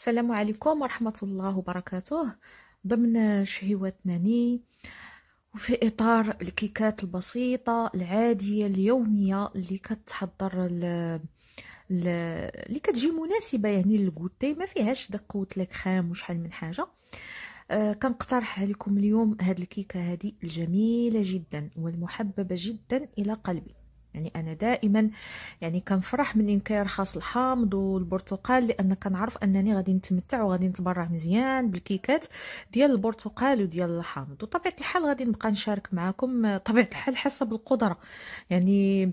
السلام عليكم ورحمة الله وبركاته ضمن ناني وفي إطار الكيكات البسيطة العادية اليومية اللي كتحضر اللي كتجي مناسبة يعني للكوتي ما فيهاش داك قوت الكخام وشحال من حاجة أه كنقترح عليكم اليوم هاد الكيكة هذه الجميلة جدا والمحببة جدا إلى قلبي يعني انا دائما يعني كنفرح من كيرخص الحامض والبرتقال لان كنعرف انني غادي نتمتع وغادي نتبرع مزيان بالكيكات ديال البرتقال وديال الحامض وطبيعه الحال غادي نبقى نشارك معكم طبيعه الحال حسب القدره يعني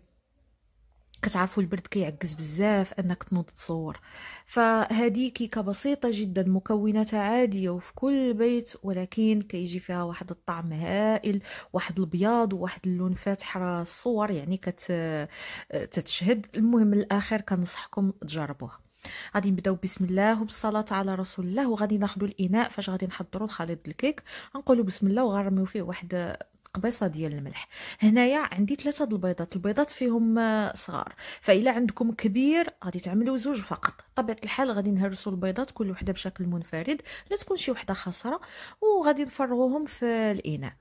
كتعرفوا البرد كيعكز بزاف انك تنوض تصور فهذه كيكه بسيطه جدا مكوناتها عاديه وفي كل بيت ولكن كيجي فيها واحد الطعم هائل واحد البياض وواحد اللون فاتح راه الصور يعني كت تتشهد المهم الاخر كنصحكم تجربوها غادي نبداو بسم الله وبالصلاه على رسول الله وغادي ناخذ الاناء فاش غادي نحضروا الخليط الكيك غنقولوا بسم الله وغنرميو فيه واحد قبيصه ديال الملح هنايا عندي ثلاثه د البيضات البيضات فيهم صغار فإلا عندكم كبير غادي تعملوا زوج فقط طبيعه الحال غادي نهرسوا البيضات كل وحده بشكل منفرد لا تكون شي وحده خاسره وغادي نفرغوهم في الاناء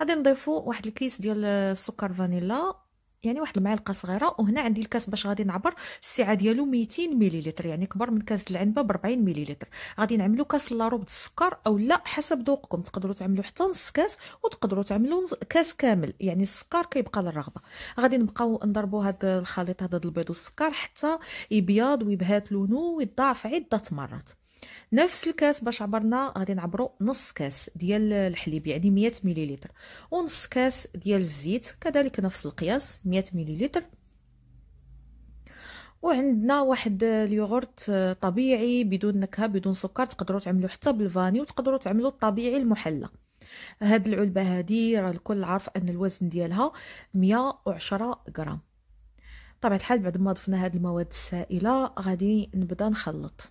غادي نضيفوا واحد الكيس ديال السكر فانيلا يعني واحد المعلقه صغيره وهنا عندي الكاس باش غادي نعبر السعه ديالو 200 مليلتر يعني كبر من كاس العنبه ب 40 مليلتر غادي نعملو كاس ربع السكر او لا حسب ذوقكم تقدروا تعملوا حتى نص كاس وتقدروا تعملوا كاس كامل يعني السكر كيبقى للرغبه غادي نبقاو نضربوا هذا الخليط هذا البيض والسكر حتى يبيض ويبهات لونه ويتضاعف عده مرات نفس الكاس باش عبرنا غادي نعبرو نص كاس ديال الحليب يعني 100 مليلتر ونص كاس ديال الزيت كذلك نفس القياس 100 مليلتر وعندنا واحد اليوغورت طبيعي بدون نكهه بدون سكر تقدروا تعملوا حتى بالفاني وتقدروا تعملوا الطبيعي المحلى هاد العلبه هادي راه الكل عارف ان الوزن ديالها 110 غرام طبعا الحال بعد ما ضفنا هاد المواد السائله غادي نبدا نخلط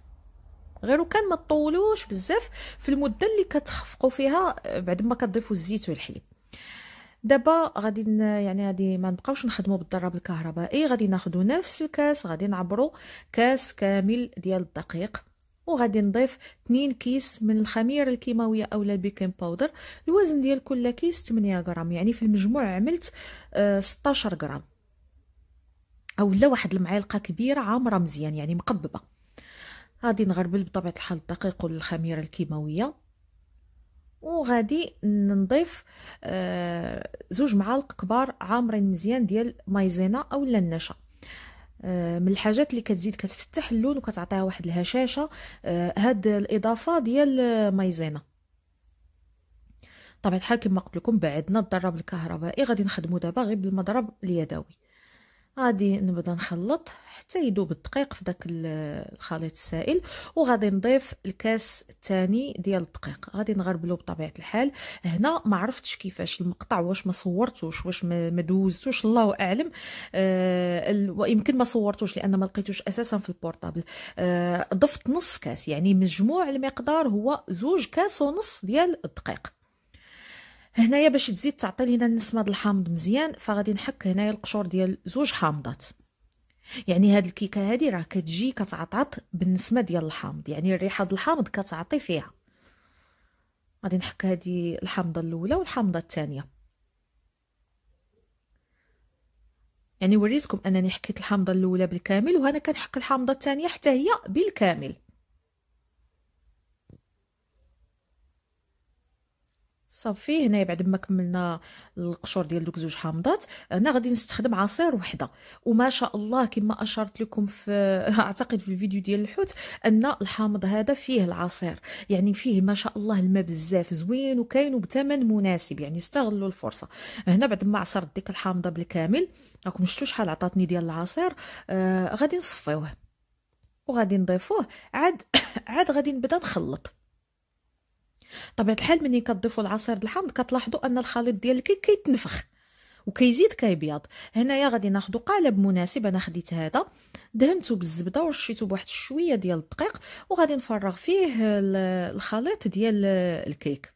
غير وكان ما تطولوش بزاف في المده اللي كتخفقوا فيها آه، بعد ما كتضيفوا الزيت والحليب دابا غادي يعني غادي ما نبقاوش نخدموا بالضرب الكهربائي غادي ناخذوا نفس الكاس غادي نعبروا كاس كامل ديال الدقيق وغادي نضيف 2 كيس من الخميره الكيماويه اولا البيكنج باودر الوزن ديال كل كيس 8 غرام يعني في المجموع عملت 16 آه، غرام اولا واحد المعلقه كبيره عامره مزيان يعني مقببه غادي نغربل بطبيعه الحال الدقيق والخميره الخميره الكيماويه وغادي نضيف آه، زوج معالق كبار عامرين مزيان ديال مايزينا اولا النشا آه، من الحاجات اللي كتزيد كتفتح اللون وكتعطيها واحد الهشاشه آه، هاد الاضافه ديال مايزينا طبعا الحال كما قلت لكم بعدنا الضرب الكهربائي غادي نخدمو دابا غير بالمضرب اليدوي غادي نبدا نخلط حتى يذوب الدقيق في داك الخليط السائل وغادي نضيف الكاس الثاني ديال الدقيق غادي نغربلو بطبيعه الحال هنا ما عرفتش كيفاش المقطع واش ما صورتوش واش ما دوزتوش الله اعلم آه ويمكن ما صورتوش لان ما لقيتوش اساسا في البورطابل آه ضفت نص كاس يعني مجموع المقدار هو زوج كاس ونص ديال الدقيق هنايا باش تزيد تعطي لينا النسمه د الحامض مزيان فغادي نحك هنايا القشور ديال زوج حامضات يعني هاد الكيكه هادي راه كتجي كتعطط بالنسمه ديال الحامض يعني الريحه د الحامض كتعطي فيها غادي نحك هادي الحامضه الاولى والحامضه الثانيه يعني وريتكم انني حكيت الحامضه الاولى بالكامل وهنا كنحك الحامضه الثانيه حتى هي بالكامل صافي هنايا بعد ما كملنا القشور ديال دوك زوج حامضات هنا غادي نستخدم عصير وحده وما شاء الله كما اشرت لكم في اعتقد في الفيديو ديال الحوت ان الحامض هذا فيه العصير يعني فيه ما شاء الله الماء بزاف زوين وكاين وبثمن مناسب يعني استغلوا الفرصه هنا بعد ما عصرت ديك الحامضه بالكامل راكم شفتوا شحال عطاتني ديال العصير آه غادي نصفيوه وغادي نضيفوه عاد عاد غادي نبدا نخلط طبيعه الحال ملي كتضيفوا العصير الحامض كتلاحظوا ان الخليط ديال الكيك كيتنفخ وكيزيد كيبيض هنايا غادي ناخذ قالب مناسب انا خديت هذا دهنته بالزبده ورشيته بواحد شويه ديال الدقيق وغادي نفرغ فيه الخليط ديال الكيك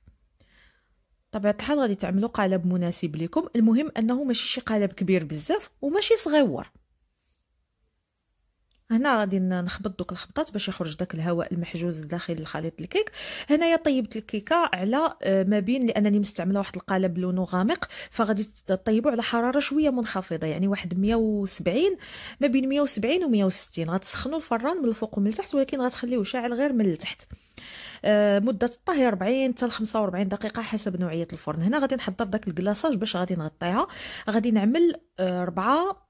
طبيعه الحال غادي تعملوا قالب مناسب لكم المهم انه ماشي شي قالب كبير بزاف وماشي صغيور هنا غادي نخبط دوك الخبطات باش يخرج داك الهواء المحجوز داخل الخليط الكيك هنايا طيبت الكيكه على آه، ما بين لانني مستعمله واحد القالب لونه غامق فغادي طيبو على حراره شويه منخفضه يعني واحد 170 ما بين 170 و 160 غتسخنوا الفران من الفوق ومن التحت ولكن غتخليوه شاعل غير من التحت آه، مده الطهي 40 حتى 45 دقيقه حسب نوعيه الفرن هنا غادي نحضر داك الكلاصاج باش غادي نغطيها غادي نعمل 4 آه،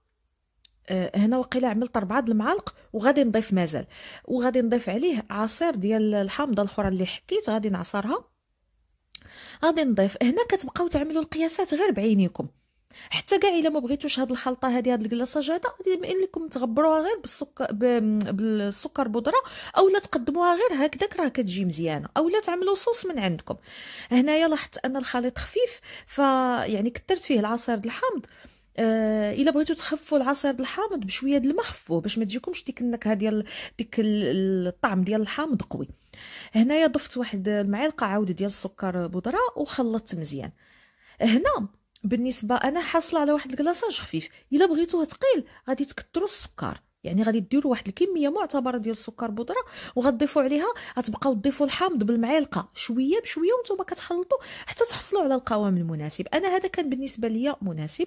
آه، هنا وقيلا عملت د المعالق وغادي نضيف مازال وغادي نضيف عليه عصير ديال الحامضه الاخرى اللي حكيت غادي نعصرها غادي نضيف هنا كتبقاو تعملوا القياسات غير بعينيكم حتى كاع الا ما بغيتوش هاد الخلطه هادي هاد جاده غادي يمكن لكم تغبروها غير بالسكر بالسكر بودره اولا تقدموها غير هكذاك راه كتجي مزيانه اولا تعملوا صوص من عندكم هنايا لاحظت ان الخليط خفيف فيعني كثرت فيه العصير الحامض آه الا بغيتو تخفوا العصير الحامض بشويه د الماء خفوه باش ما تجيكمش ديك النكهه ديال ديك الطعم ديال الحامض قوي هنايا ضفت واحد المعلقه عاود ديال السكر بودره وخلطت مزيان هنا بالنسبه انا حاصله على واحد الكلاصاج خفيف الا بغيتوه ثقيل غادي تكثروا السكر يعني غادي ديروا واحد الكميه معتبره ديال السكر بودره وغتضيفوا عليها غتبقاو تضيفوا الحامض بالمعلقه شويه بشويه وانتم كتخلطوا حتى تحصلوا على القوام المناسب انا هذا كان بالنسبه ليا مناسب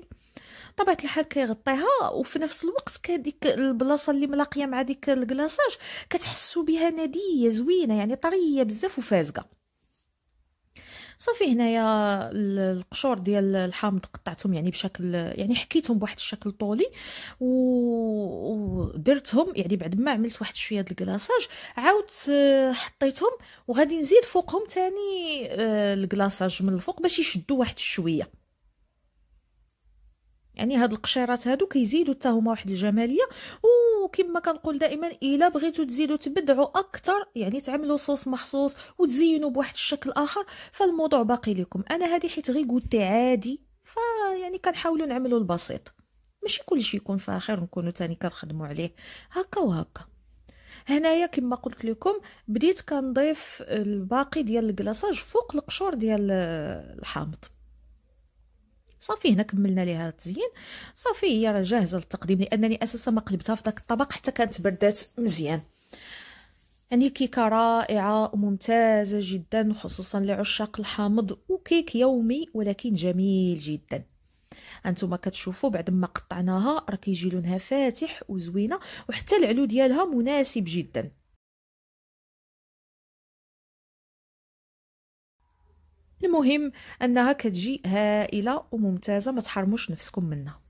طبيعه الحال كيغطيها وفي نفس الوقت كديك البلاصه اللي ملاقيه مع ديك الكلاصاج كتحسوا بها نديه زوينه يعني طريه بزاف وفازقه صافي هنايا القشور ديال الحامض قطعتهم يعني بشكل يعني حكيتهم بواحد الشكل طولي ودرتهم يعني بعد ما عملت واحد شويه ديال الكلاصاج عاودت آه، حطيتهم وغادي نزيد فوقهم تاني آه، الكلاصاج من الفوق باش يشدوا واحد شويه يعني هاد القشيرات هادو كيزيدوا حتى هما واحد الجماليه وكما كنقول دائما الا بغيتو تزيدوا تبدعوا اكثر يعني تعملوا صوص مخصوص وتزينوا بواحد الشكل اخر فالموضوع باقي لكم انا هذه حيت غير قلت عادي فيعني كنحاولوا نعملوا البسيط ماشي كلشي يكون فاخر نكونوا تاني كنخدموا عليه هكا وهكا هنايا كما قلت لكم بديت كنضيف الباقي ديال الكلاصاج فوق القشور ديال الحامض صافي هنا كملنا ليها التزيين صافي هي راه جاهزه للتقديم لانني اساسا ما قلبتها في داك الطبق حتى كانت بردات مزيان يعني كيكه رائعه وممتازه جدا خصوصا لعشاق الحامض وكيك يومي ولكن جميل جدا انتما كتشوفوا بعد ما قطعناها راه كيجي لونها فاتح وزوينه وحتى العلو ديالها مناسب جدا المهم انها كتجي هائله وممتازه ما تحرموش نفسكم منها